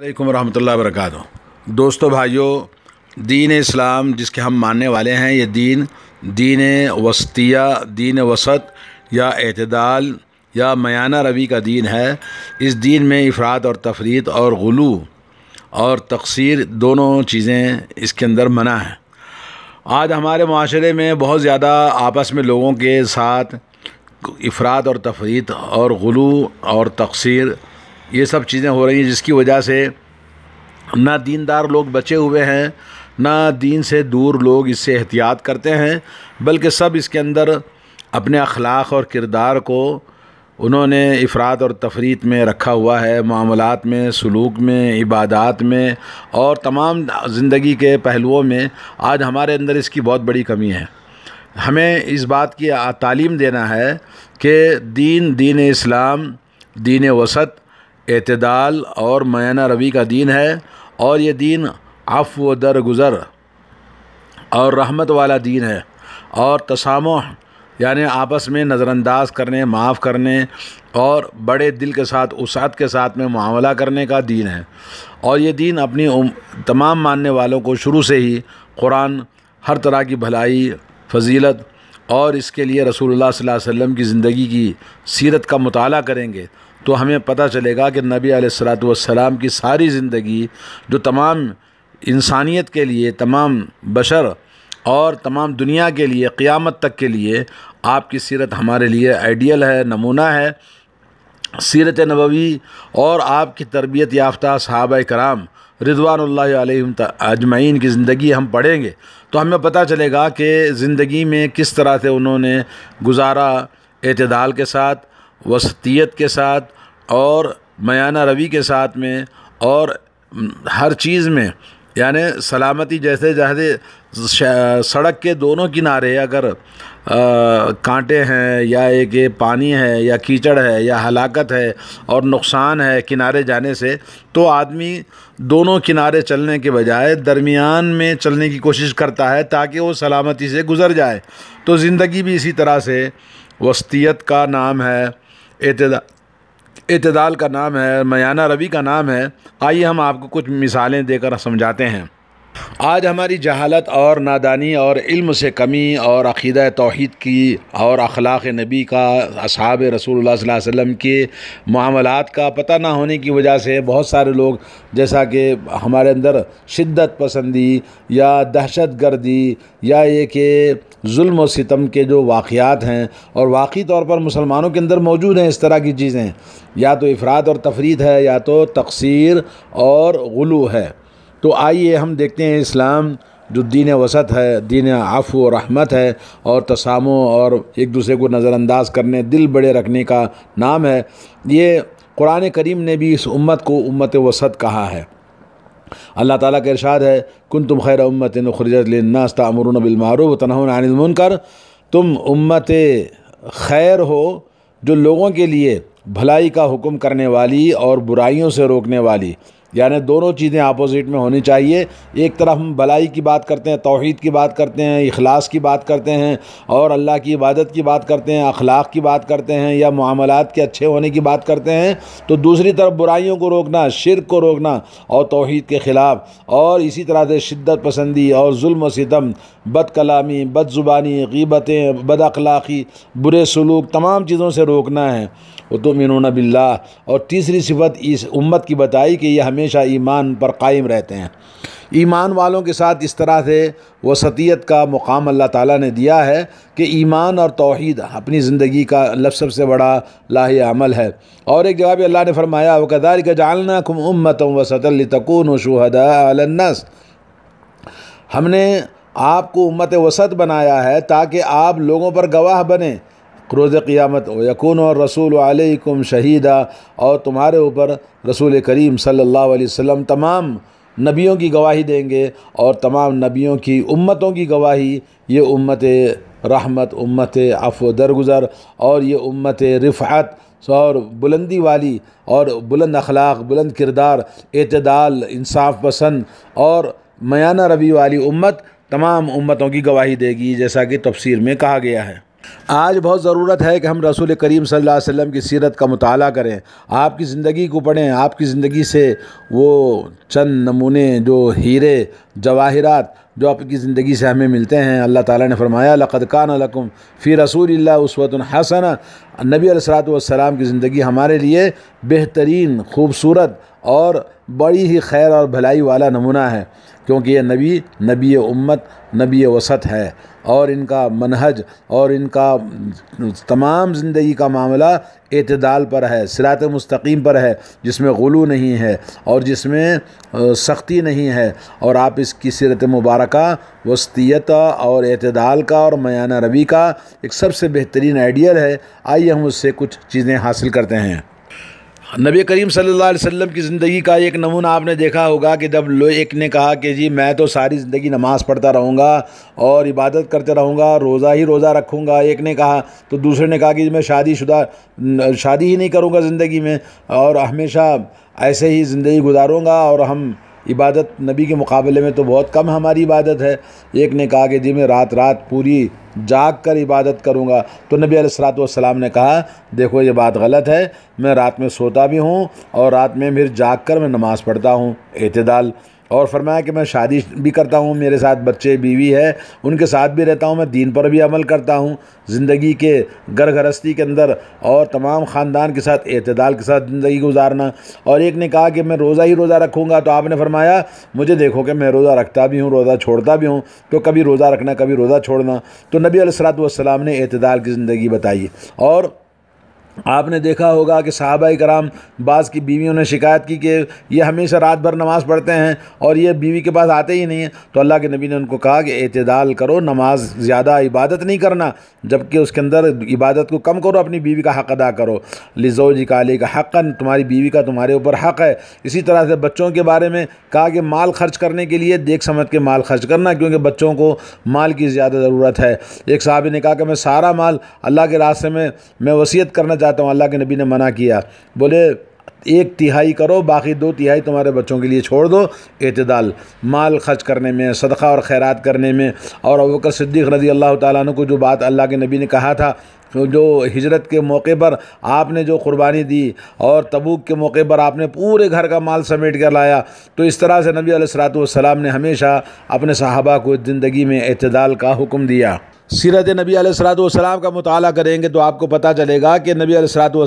अल्लाम वरहमल वरक दोस्तों भाइयों दीन इस्लाम जिसके हम मानने वाले हैं ये दीन दीन वस्तिया दीन वसत या अतदाल या मयाना रवि का दीन है इस दीन में अफराद और तफरीत और गलू और तकसीर दोनों चीज़ें इसके अंदर मना है आज हमारे माशरे में बहुत ज़्यादा आपस में लोगों के साथ अफराद और तफरीत और गलू और तकसीर ये सब चीज़ें हो रही हैं जिसकी वजह से ना दीनदार लोग बचे हुए हैं ना दीन से दूर लोग इससे एहतियात करते हैं बल्कि सब इसके अंदर अपने अखलाक और किरदार को उन्होंने अफराद और तफरीत में रखा हुआ है मामलात में सलूक में इबादत में और तमाम ज़िंदगी के पहलुओं में आज हमारे अंदर इसकी बहुत बड़ी कमी है हमें इस बात की तालीम देना है कि दीन दीन इस्लाम दीन वसत अतदाल और मैना रवि का दीन है और ये दीन अफ व दरगुज़र और रहमत वाला दीन है और तसामो यानी आपस में नज़रअंदाज करने माफ़ करने और बड़े दिल के साथ उसात के साथ में मामला करने का दीन है और ये दीन अपनी तमाम मानने वालों को शुरू से ही कुरान हर तरह की भलाई फजीलत और इसके लिए रसूलुल्लाह सल्लल्लाहु अलैहि वसल्लम की ज़िंदगी की सीरत का मताल करेंगे तो हमें पता चलेगा कि नबी आलत की सारी ज़िंदगी जो तमाम इंसानियत के लिए तमाम बशर और तमाम दुनिया के लिए क़ियामत तक के लिए आपकी सीरत हमारे लिए आइडियल है नमूना है सीरत नबवी और आपकी तरबियत याफ्ता साहब कराम रिजवान अजमैन की ज़िंदगी हम पढ़ेंगे तो हमें पता चलेगा कि ज़िंदगी में किस तरह से उन्होंने गुजारा अतदाल के साथ वसतीत के साथ और मयाना रवि के साथ में और हर चीज़ में यानि सलामती जैसे जैसे सड़क के दोनों किनारे अगर कांटे हैं या एक ये पानी है या कीचड़ है या हलाकत है और नुकसान है किनारे जाने से तो आदमी दोनों किनारे चलने के बजाय दरमियान में चलने की कोशिश करता है ताकि वो सलामती से गुज़र जाए तो ज़िंदगी भी इसी तरह से वस्तीत का नाम है इतदाल का नाम है मयाना रवि का नाम है आइए हम आपको कुछ मिसालें देकर समझाते हैं आज हमारी जहालत और नादानी और इल्म से कमी और अक़ीद तोहद की और अखलाक नबी का अब रसूल वसम के मामलत का पता ना होने की वजह से बहुत सारे लोग जैसा कि हमारे अंदर शिद्दत पसंदी या दहशत गर्दी या ये कि म सितम के जो वाक़ात हैं और वाक़ी तौर पर मुसलमानों के अंदर मौजूद हैं इस तरह की चीज़ें या तो अफराद और तफरीद है या तो तकसीर और गलू है तो आइए हम देखते हैं इस्लाम जो दीन वसत है दीन आफ़ व रहमत है और तसामों और एक दूसरे को नज़रअंदाज करने दिल बड़े रखने का नाम है ये कुरान करीम ने भी इस उम्मत को उम्मत वसत कहा है अल्लाह ताला का इरशाद है कुन तुम खैर उम्मत नखरजत लन्नास तमरून बिलमारूफ तनहन आनिल कर तुम उम्मत खैर हो जो लोगों के लिए भलाई का हुक्म करने वाली और बुराइयों से रोकने वाली यानी दोनों चीज़ें अपोज़िट में होनी चाहिए एक तरफ हम भलाई की बात करते हैं तोहद की बात करते हैं अखलास की बात करते हैं और अल्लाह की इबादत की बात करते हैं अखलाक की बात करते हैं या मामलात के अच्छे होने की बात करते हैं तो दूसरी तरफ बुराइयों को रोकना शिरक को रोकना और तोहद के ख़िलाफ़ और इसी तरह से शिद्दत पसंदी और म सितम बद कलामी बद ज़ुबानी गीबतें बद अखलाक़ी बुरे सलूक तमाम चीज़ों से रोकना है तो मिनून और तीसरी सिफत इस उम्मत की बताई कि यह हमें हमेशा ईमान पर कायम रहते हैं ईमान वालों के साथ इस तरह से वसतीत का मुकाम अल्लाह ताला ने दिया है कि ईमान और तोहद अपनी ज़िंदगी का लफ मतलब सबसे बड़ा लाह अमल है और एक जगह अल्लाह ने फरमाया वकदार का जालना खुम उम्मत वसतल तकून शहदास हमने आपको उम्मत वसत बनाया है ताकि आप लोगों पर गवाह बने क्रोज़ क़ियामत यकून और रसूल आलकुम शहीदा और तुम्हारे ऊपर रसूल करीम सल्ला अलैहि तमाम नबियों की गवाही देंगे और तमाम नबियों की उम्मतों की गवाही ये उम्मत रहमत उम्मत अफ दरगुज़र और ये उम्मत रिफ़ात और बुलंदी वाली और बुलंद अखलाक बुलंद किरदार अतदाल इंसाफ पसंद और मयाना रवि वाली उम्मत तमाम उम्मतों की गवाही देगी जैसा कि तफसीर में कहा गया है आज बहुत ज़रूरत है कि हम रसूल करीम सल्लल्लाहु अलैहि वसल्लम की सीरत का मताल करें आपकी ज़िंदगी को पढ़ें आपकी ज़िंदगी से वो चंद नमूने जो हीरे जवाहरात जो आपकी ज़िंदगी से हमें मिलते हैं अल्लाह ताला ने फरमाया लक़द कान लकुम फ़ी रसूल उसवत हसन नबी सलाम की ज़िंदगी हमारे लिए बेहतरीन खूबसूरत और बड़ी ही खैर और भलाई वाला नमूना है क्योंकि ये नबी नबी उम्मत नबी वसत है और इनका मनहज और इनका तमाम ज़िंदगी का मामला अतदाल पर है सिरात मुस्तकीम पर है जिसमें गुलू नहीं है और जिसमें सख्ती नहीं है और आप इसकी सीरत मुबारक वस्तीत और अतदाल का और मयाना रवि का एक सबसे बेहतरीन आइडियल है आइए हम उससे कुछ चीज़ें हासिल करते हैं नबी करीम सल्लल्लाहु अलैहि वसल्लम की ज़िंदगी का एक नमूना आपने देखा होगा कि जब लो एक ने कहा कि जी मैं तो सारी ज़िंदगी नमाज़ पढ़ता रहूँगा और इबादत करते रहूँगा रोज़ा ही रोज़ा रखूँगा एक ने कहा तो दूसरे ने कहा कि मैं शादीशुदा शादी ही नहीं करूँगा ज़िंदगी में और हमेशा ऐसे ही ज़िंदगी गुजारूँगा और हम इबादत नबी के मुकाबले में तो बहुत कम हमारी इबादत है एक ने कहा कि जी मैं रात रात पूरी जाग कर इबादत करूँगा तो नबी सलाम ने कहा देखो ये बात गलत है मैं रात में सोता भी हूँ और रात में फिर जाग कर मैं नमाज़ पढ़ता हूँ अतदाल और फरमाया कि मैं शादी भी करता हूँ मेरे साथ बच्चे बीवी है उनके साथ भी रहता हूँ मैं दीन पर भी अमल करता हूँ ज़िंदगी के घर गृहस्थी के अंदर और तमाम ख़ानदान के साथ अतदाल के साथ ज़िंदगी गुजारना और एक ने कहा कि मैं रोज़ा ही रोज़ा रखूँगा तो आपने फरमाया मुझे देखो कि मैं रोज़ा रखता भी हूँ रोज़ा छोड़ता भी हूँ तो कभी रोज़ा रखना कभी रोज़ा छोड़ना तो नबी अलैहि ने अतदाल की ज़िंदगी बताई और आपने देखा होगा कि साहबा कराम बाज़ की बीवियों ने शिकायत की कि ये हमेशा रात भर नमाज़ पढ़ते हैं और ये बीवी के पास आते ही नहीं हैं तो अल्लाह के नबी ने उनको कहा कि अतदाल करो नमाज ज़्यादा इबादत नहीं करना जबकि उसके अंदर इबादत को कम करो अपनी बीवी का हक़ अदा करो लिजो जी का का हक़न तुम्हारी बीवी का तुम्हारे ऊपर हक़ है इसी तरह से बच्चों के बारे में कहा कि माल खर्च करने के लिए देख समझ के माल खर्च करना क्योंकि बच्चों को माल की ज़्यादा ज़रूरत है एक साहब ने कहा कि मैं सारा माल अल्लाह के रास्ते में मैं वसीयत करना चाहता चाहता हूँ अल्लाह के नबी ने मना किया बोले एक तिहाई करो बाकी दो तिहाई तुम्हारे बच्चों के लिए छोड़ दो अतदाल माल खर्च करने में सदका और खैरात करने में और अबकर सिद्दीक़ रजी अल्लाह ताली को जो बात अल्लाह के नबी ने कहा था जो हिजरत के मौके पर आपने जो कुर्बानी दी और तबूक के मौके पर आपने पूरे घर का माल समेट कर लाया तो इस तरह से नबी सलाम ने हमेशा अपने साहबा को ज़िंदगी में अतदाल का हुक्म दिया सीरत नबी सलाम का मताल करेंगे तो आपको पता चलेगा कि नबी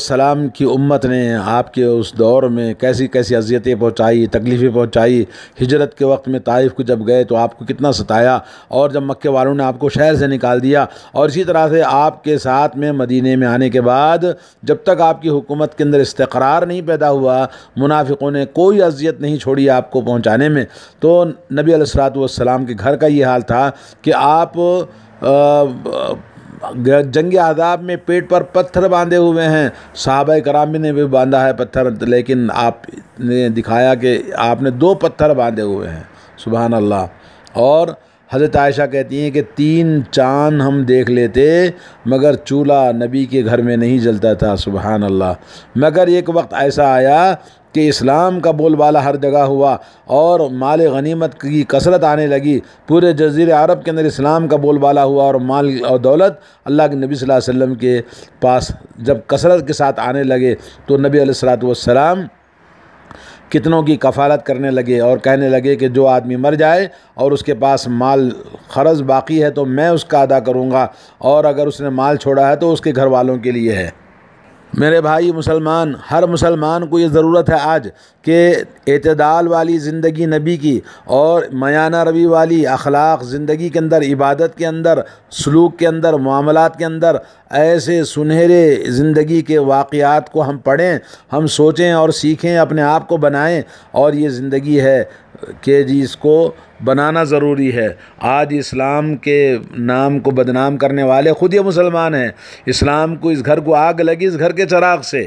सलाम की उम्मत ने आपके उस दौर में कैसी कैसी अजियतें पहुँचाई तकलीफ़ें पहुँचाई हिजरत के वक्त में ताइफ को जब गए तो आपको कितना सताया और जब मक्के वालों ने आपको शहर से निकाल दिया और इसी तरह से आपके साथ में मदीने में आने के बाद जब तक आपकी हुकूमत के अंदर इस्तरार नहीं पैदा हुआ मुनाफिकों ने कोई अजियत नहीं छोड़ी आपको पहुँचाने में तो नबी सलाम के घर का ये हाल था कि आप जंग आदाब में पेट पर पत्थर बांधे हुए हैं साहब करामी ने भी बांधा है पत्थर लेकिन आपने दिखाया कि आपने दो पत्थर बांधे हुए हैं सुबह अल्लाह और हज़रत आयशा कहती हैं कि तीन चाँद हम देख लेते मगर चूल्हा नबी के घर में नहीं जलता था सुबहान अल्लाह मगर एक वक्त ऐसा आया कि इस्लाम का बोलबाला हर जगह हुआ और माल गनीमत की कसरत आने लगी पूरे जजीर अरब के अंदर इस्लाम का बोलबाला हुआ और माल और दौलत अल्लाह के नबी सल्लल्लाहु अलैहि वसल्लम के पास जब कसरत के साथ आने लगे तो नबी सलात कितनों की कफालत करने लगे और कहने लगे कि जो आदमी मर जाए और उसके पास माल खर्ज बाकी है तो मैं उसका अदा करूँगा और अगर उसने माल छोड़ा है तो उसके घर वालों के लिए है मेरे भाई मुसलमान हर मुसलमान को ये ज़रूरत है आज कि अतदाल वाली ज़िंदगी नबी की और मयाना रवि वाली अखलाक ज़िंदगी के अंदर इबादत के अंदर सलूक के अंदर मामलात के अंदर ऐसे सुनहरे ज़िंदगी के वाक़ात को हम पढ़ें हम सोचें और सीखें अपने आप को बनाएं और ये ज़िंदगी है के जी इसको बनाना ज़रूरी है आज इस्लाम के नाम को बदनाम करने वाले ख़ुद ये मुसलमान हैं इस्लाम को इस घर को आग लगी इस घर के चराग से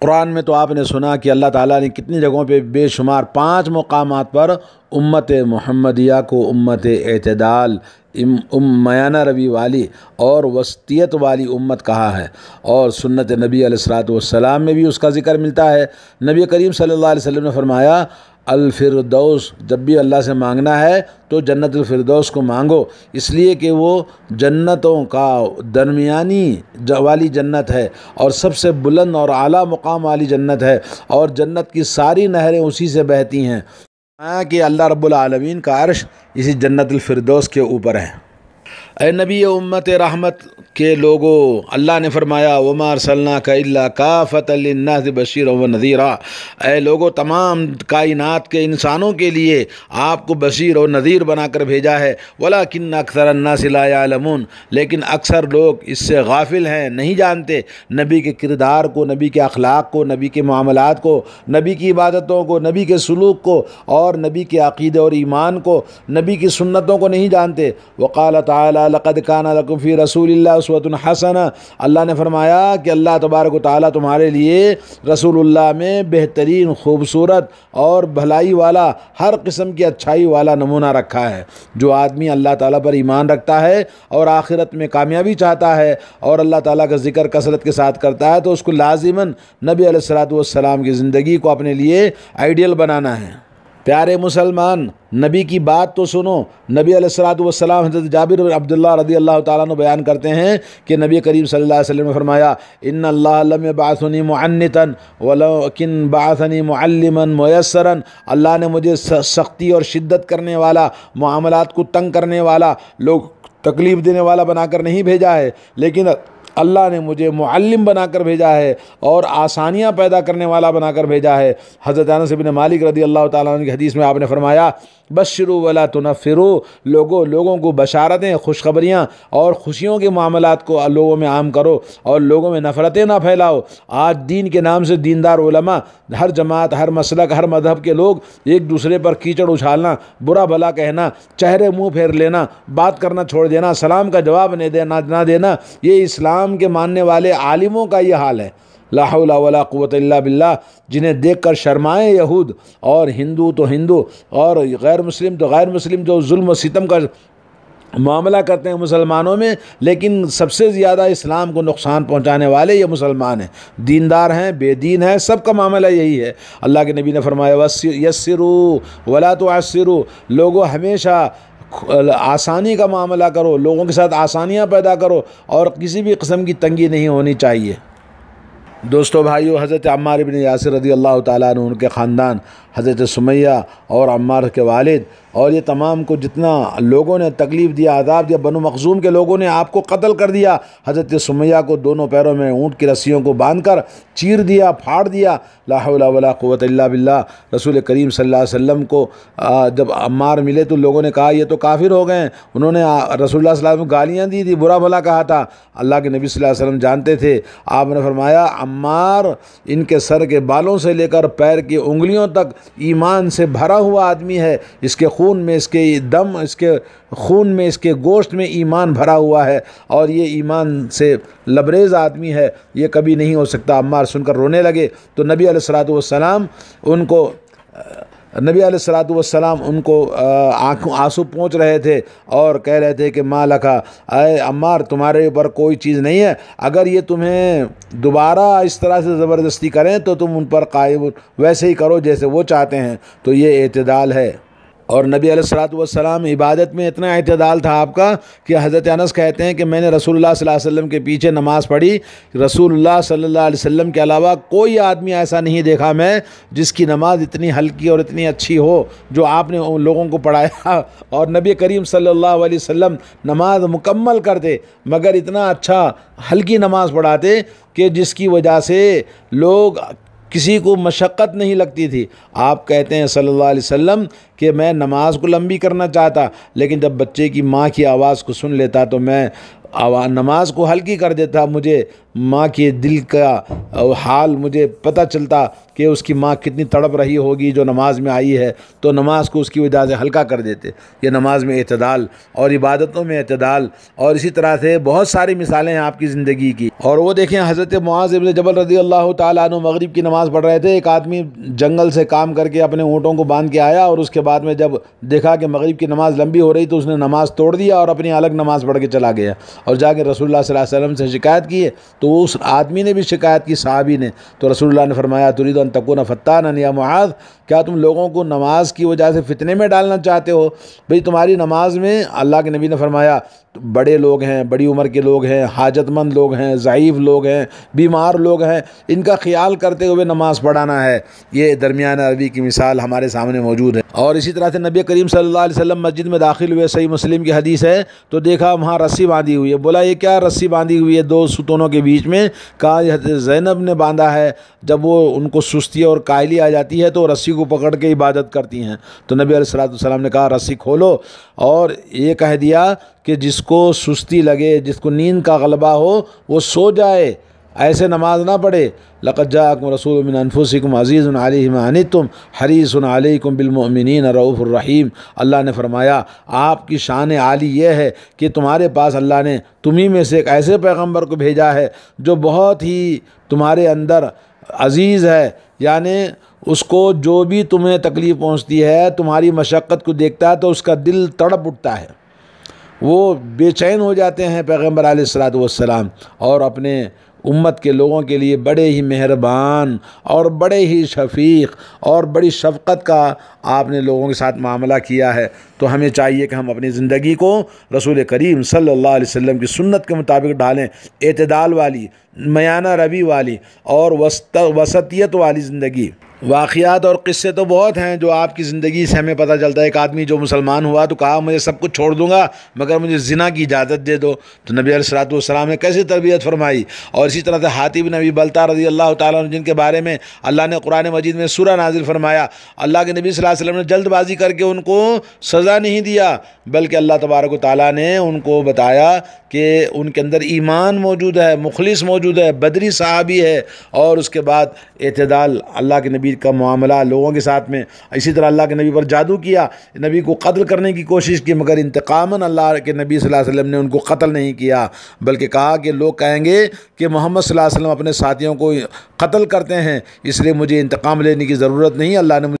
कुरान में तो आपने सुना कि अल्लाह ताला ने कितनी जगहों पे बेशुमार पांच मकाम पर उम्मत मोहम्मदिया को उम्मत अतदाल मयाना रवि वाली और वस्तीत वाली उम्मत कहा है और सुन्नत नबी सलाम में भी उसका ज़िक्र मिलता है नबी करीम सल्लल्लाहु अलैहि वसल्लम ने फरमाया अलफिरदौस जब भी अल्लाह से मांगना है तो जन्नत अलफिरदौस को मांगो इसलिए कि वो जन्नतों का दरमियानी वाली जन्नत है और सबसे बुलंद और आला मुकाम वाली जन्नत है और जन्नत की सारी नहरें उसी से बहती हैं हाँ कि अल्लाह रबालमीन का अर्श इसी जन्नत अलफिरदौस के ऊपर है ए नबी उम्मत रहमत के लोगो अल्लाह ने फरमाया वमार सलना का अल्ला का फ़तल्नाज बशीर व नज़ीरा ए लोगो तमाम कायनात के इंसानों के लिए आपको बशीर और नज़ीर बनाकर भेजा है वला किन्न अक्सर अन्ना लेकिन अक्सर लोग इससे गाफिल हैं नहीं जानते नबी के किरदार को नबी के अखलाक को नबी के मामलात को नबी की इबादतों को नबी के सलूक को और नबी के अक़ीदे और ईमान को नबी की सुन्नतों को नहीं जानते वकाल तकद काना लकफ़ी रसूल उसवत हसन अल्लाह ने फरमाया कि अल्लाह तबारक ताली तुम्हारे लिए रसूलुल्लाह में बेहतरीन खूबसूरत और भलाई वाला हर किस्म की अच्छाई वाला नमूना रखा है जो आदमी अल्लाह ताला पर ईमान रखता है और आखिरत में कामयाबी चाहता है और अल्लाह ताला का जिक्र कसरत के साथ करता है तो उसको लाजिमन नबी सलाम की ज़िंदगी को अपने लिए आइडियल बनाना है प्यारे मुसलमान नबी की बात तो सुनो नबी अलैहिस्सलाम हज़रत जाबिर अब्दुल्ला रदी अल्लाह तु बयान करते हैं कि नबी करीम सल्लल्लाहु अलैहि वसल्लम ने फरमाया इन अल्लाह बासनी मुअन्नतन वलकिन बासनी मुअल्लिमन मैसरन अल्लाह ने मुझे सख्ती और शिद्दत करने वाला मामलात को तंग करने वाला लोग तकलीफ़ देने वाला बनाकर नहीं भेजा है लेकिन अल्लाह ने मुझे मुअल्लिम बनाकर भेजा है और आसानियाँ पैदा करने वाला बनाकर भेजा है हज़रत अनस बिन मालिक रदी अल्लाह ताली की हदीस में आपने फरमाया बशरु वला तुनफ़िरो लोगों लोगों को बशारतें खुशखबरियाँ और ख़ुशियों के मामला को लोगों में आम करो और लोगों में नफ़रतें ना फैलाओ आज दीन के नाम से दीनदार उलमा हर जमात हर मसलक हर मजहब के लोग एक दूसरे पर कीचड़ उछालना बुरा भला कहना चेहरे मुँह फेर लेना बात करना छोड़ देना सलाम का जवाब नहीं देना ना देना ये इस्लाम इस्लाम के मानने वाले आलिमों का ये हाल है लाहौला क़वत बिल्ला जिन्हें देख कर शर्माएँ यहूद और हिंदू तो हिंदू और गैर मुस्लिम तो गैर मुस्लिम जो जुल्म सितम का मामला करते हैं मुसलमानों में लेकिन सबसे ज़्यादा इस्लाम को नुकसान पहुंचाने वाले ये मुसलमान हैं दीनदार हैं बेदीन हैं सब का मामला यही है अल्लाह के नबी ने फरमाया वस यसरू वला तो आसरू लोगों हमेशा आसानी का मामला करो लोगों के साथ आसानियाँ पैदा करो और किसी भी कस्म की तंगी नहीं होनी चाहिए दोस्तों भाइयों हज़रत अम्मा इबन यासर रदी अल्लाह ताला उनके ख़ानदान हज़रत सुमैया और अम्मार के वालिद और ये तमाम को जितना लोगों ने तकलीफ़ दिया आज़ाब दिया बनो मखजूम के लोगों ने आपको कत्ल कर दिया हज़रत सुमैया को दोनों पैरों में ऊँट की रस्सियों को बांध कर चीर दिया फाड़ दिया लाला क़वत बिल्ला रसूल करीम सल्ला वम को जब अम्मार मिले तो लोगों ने कहा ये तो काफिर हो गए उन्होंने रसोल्ला वसम को गालियाँ दी थी बुरा भला कहा था अल्लाह के नबी सल्लल्लाहु अलैहि वसल्लम जानते थे आपने फरमाया अम्मार इनके सर के बालों से लेकर पैर की उंगलियों तक ईमान से भरा हुआ आदमी है इसके खून में इसके दम इसके खून में इसके गोश्त में ईमान भरा हुआ है और ये ईमान से लबरेज आदमी है ये कभी नहीं हो सकता अम्मार सुनकर रोने लगे तो नबी सलात उनको नबी वसलाम उनको आँखों आंसू पहुँच रहे थे और कह रहे थे कि माँ लखा अरे अम्मार तुम्हारे ऊपर कोई चीज़ नहीं है अगर ये तुम्हें दोबारा इस तरह से ज़बरदस्ती करें तो तुम उन पर कायम वैसे ही करो जैसे वो चाहते हैं तो ये अतदाल है और नबी सलाम इबादत में इतना अतदाल था आपका कि हज़रत अनस कहते हैं कि मैंने रसूलुल्लाह सल्लल्लाहु अलैहि वसल्लम के पीछे नमाज़ पढ़ी रसूलुल्लाह सल्लल्लाहु अलैहि वसल्लम के अलावा कोई आदमी ऐसा नहीं देखा मैं जिसकी नमाज़ इतनी हल्की और इतनी अच्छी हो जो आपने उन लोगों को पढ़ाया और नबी करीम सल्ला वसम नमाज मुकम्मल करते मगर इतना अच्छा हल्की नमाज़ पढ़ाते कि जिसकी वजह से लोग किसी को मशक्क़त नहीं लगती थी आप कहते हैं सल्लल्लाहु अलैहि वसल्लम कि मैं नमाज़ को लंबी करना चाहता लेकिन जब बच्चे की माँ की आवाज़ को सुन लेता तो मैं आवा नमाज को हल्की कर देता मुझे माँ के दिल का हाल मुझे पता चलता कि उसकी माँ कितनी तड़प रही होगी जो नमाज़ में आई है तो नमाज को उसकी वजह से हल्का कर देते ये नमाज में अतदाल और इबादतों में अतदाल और इसी तरह से बहुत सारी मिसालें हैं आपकी ज़िंदगी की और वो देखें हज़रत मुआज़ इबन जबल रजी अल्लाह तु मगरब की नमाज़ पढ़ रहे थे एक आदमी जंगल से काम करके अपने ऊँटों को बांध के आया और उसके बाद में जब देखा कि मगरब की नमाज़ लंबी हो रही तो उसने नमाज़ तोड़ दिया और अपनी अलग नमाज़ पढ़ के चला गया और जाके रसोल्ला वसम से शिकायत की तो उस आदमी ने भी शिकायत की साहबी ने तो रसोल्ला ने फरमाया तुरीद أن تكون فتانا يا معاذ क्या तुम लोगों को नमाज की वजह से फितने में डालना चाहते हो भाई तुम्हारी नमाज में अल्लाह के नबी ने फरमाया बड़े लोग हैं बड़ी उम्र के लोग हैं हाजतमंद लोग हैं ज़ायफ़ लोग हैं बीमार लोग हैं इनका ख्याल करते हुए नमाज़ पढ़ाना है ये दरमियान अरबी की मिसाल हमारे सामने मौजूद है और इसी तरह से नबी करीम सल्लल्लाहु अलैहि मस्जिद में दाखिल हुए सही मुस्लिम की हदीस है तो देखा वहाँ रस्सी बांधी हुई है बोला ये क्या रस्सी बांधी हुई है दो सुतोनों के बीच में कहा जैनब ने बांधा है जब वो उनको सुस्ती और कायली आ जाती है तो रस्सी को पकड़ के इबादत करती हैं तो नबी सलाम ने कहा रस्सी खोलो और ये कह दिया कि जिसको सुस्ती लगे जिसको नींद का गलबा हो वो सो जाए ऐसे नमाज ना पढ़े लकजाकम रसूल मिन अनफुसिकम अज़ीज़ आलिमानी तुम हरीस अलैकुम बिलमिन रऊफ़ुररहीम अल्लाह ने फरमाया आपकी शान आली यह है कि तुम्हारे पास अल्लाह ने तुम्ही में से एक ऐसे पैगंबर को भेजा है जो बहुत ही तुम्हारे अंदर अज़ीज़ है यानि उसको जो भी तुम्हें तकलीफ़ पहुंचती है तुम्हारी मशक्क़त को देखता है तो उसका दिल तड़प उठता है वो बेचैन हो जाते हैं पैगम्बर सलाम और अपने उम्मत के लोगों के लिए बड़े ही मेहरबान और बड़े ही शफीक और बड़ी शफकत का आपने लोगों के साथ मामला किया है तो हमें चाहिए कि हम अपनी ज़िंदगी को रसूल करीम सल्लल्लाहु अलैहि वसल्लम की सुन्नत के मुताबिक ढालें अतदाल वाली मयाना रवि वाली और वसत वाली ज़िंदगी वाक़ात और किस्से तो बहुत हैं जो आपकी ज़िंदगी से हमें पता चलता है एक आदमी जो मुसलमान हुआ तो कहा मुझे सब कुछ छोड़ दूंगा मगर मुझे जिना की इजाज़त दे दो तो नबी सलाम ने कैसे तरबियत फरमाई और इसी तरह से हाथी नबी बलता रजी अल्लाह तिन के बारे में अल्लाह ने कुरान मजीद में सूर नाजिल फरमाया अल्लाह के नबी वसम ने जल्दबाजी करके उनको सज़ा नहीं दिया बल्कि अल्लाह तबारक ताली ने उनको बताया कि उनके अंदर ईमान मौजूद है मुखलिस मौजूद है बदरी साहबी है और उसके बाद अतदाल अल्लाह के नबी तदबीर का मामला लोगों के साथ में इसी तरह अल्लाह के नबी पर जादू किया नबी को कत्ल करने की कोशिश की मगर इंतकामन अल्लाह के नबी वसल्लम ने उनको कत्ल नहीं किया बल्कि कहा कि लोग कहेंगे कि मोहम्मद वसल्लम अपने साथियों को कत्ल करते हैं इसलिए मुझे इंतकाम लेने की ज़रूरत नहीं अल्लाह ने